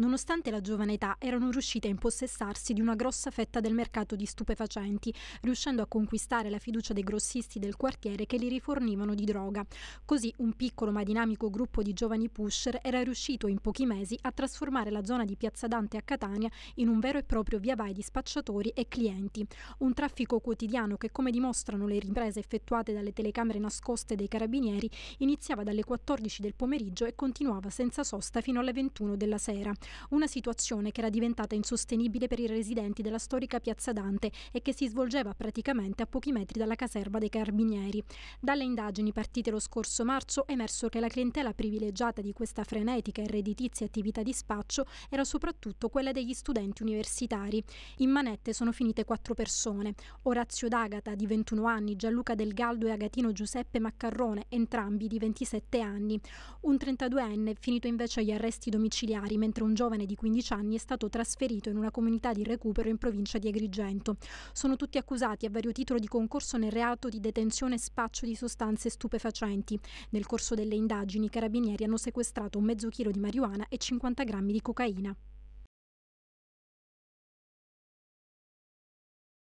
Nonostante la giovane età, erano riuscite a impossessarsi di una grossa fetta del mercato di stupefacenti, riuscendo a conquistare la fiducia dei grossisti del quartiere che li rifornivano di droga. Così un piccolo ma dinamico gruppo di giovani pusher era riuscito in pochi mesi a trasformare la zona di Piazza Dante a Catania in un vero e proprio via vai di spacciatori e clienti. Un traffico quotidiano che, come dimostrano le riprese effettuate dalle telecamere nascoste dei carabinieri, iniziava dalle 14 del pomeriggio e continuava senza sosta fino alle 21 della sera. Una situazione che era diventata insostenibile per i residenti della storica Piazza Dante e che si svolgeva praticamente a pochi metri dalla caserma dei Carabinieri. Dalle indagini partite lo scorso marzo è emerso che la clientela privilegiata di questa frenetica e redditizia attività di spaccio era soprattutto quella degli studenti universitari. In manette sono finite quattro persone. Orazio D'Agata, di 21 anni, Gianluca Del Galdo e Agatino Giuseppe Maccarrone, entrambi di 27 anni. Un 32enne finito invece agli arresti domiciliari, mentre un un giovane di 15 anni è stato trasferito in una comunità di recupero in provincia di Agrigento. Sono tutti accusati a vario titolo di concorso nel reato di detenzione e spaccio di sostanze stupefacenti. Nel corso delle indagini i carabinieri hanno sequestrato un mezzo chilo di marijuana e 50 grammi di cocaina.